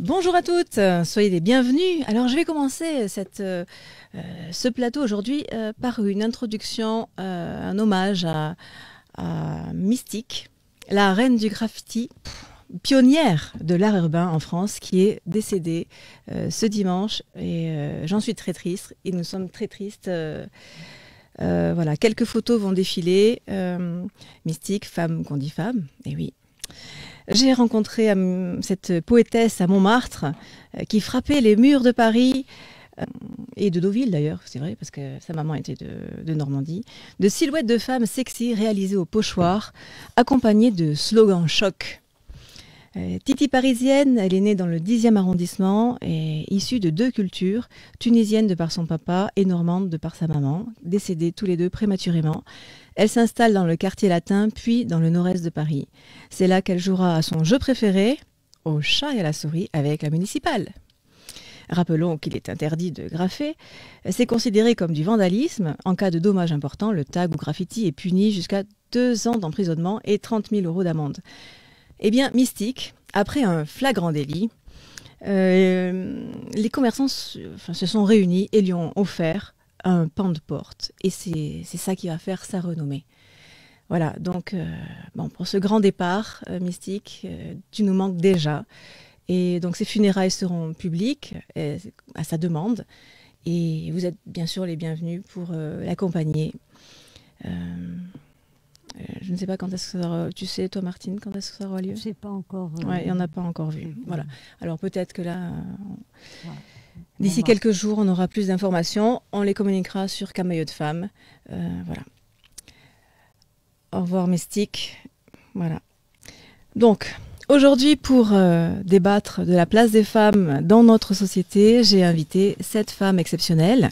Bonjour à toutes, soyez les bienvenus. Alors je vais commencer cette, euh, euh, ce plateau aujourd'hui euh, par une introduction, un hommage à, Mystique, la reine du graffiti, pionnière de l'art urbain en France, qui est décédée ce dimanche. Et j'en suis très triste et nous sommes très tristes. voilà, quelques photos vont défiler. Mystique, femme qu'on dit femme, et oui. J'ai rencontré euh, cette poétesse à Montmartre euh, qui frappait les murs de Paris euh, et de Deauville d'ailleurs, c'est vrai, parce que sa maman était de, Normandie, de silhouettes de femmes sexy réalisées au pochoir, accompagnées de slogans chocs. Euh, Titi parisienne, elle est née dans le 10e arrondissement et issue de deux cultures, tunisienne de par son papa et normande de par sa maman, décédées tous les deux prématurément. Elle s'installe dans le quartier latin, puis dans le nord-est de Paris. C'est là qu'elle jouera à son jeu préféré, au chat et à la souris, avec la municipale. Rappelons qu'il est interdit de graffer. C'est considéré comme du vandalisme. En cas de dommage important, le tag ou graffiti est puni jusqu'à deux ans d'emprisonnement et 30 000 euros d'amende. Eh bien, Mystique, après un flagrant délit, euh, les commerçants se sont réunis et lui ont offert un pan de porte. Et c'est ça qui va faire sa renommée. Voilà, donc euh, bon, pour ce grand départ euh, mystique, tu nous manques déjà. Et donc ses funérailles seront publiques à sa demande. Et vous êtes bien sûr les bienvenus pour l'accompagner. Euh, je ne sais pas quand est-ce que ça aura... Tu sais, toi, Martine, quand est-ce que ça aura lieu Je ne sais pas encore. Euh, ouais, il en a pas encore vu. Voilà. Alors peut-être que là... Euh, d'ici bah. quelques jours, on aura plus d'informations. On les communiquera sur Camailleux de Femmes. voilà. Au revoir, Mystique. Voilà. Donc, aujourd'hui, pour débattre de la place des femmes dans notre société, j'ai invité cette femme exceptionnelle.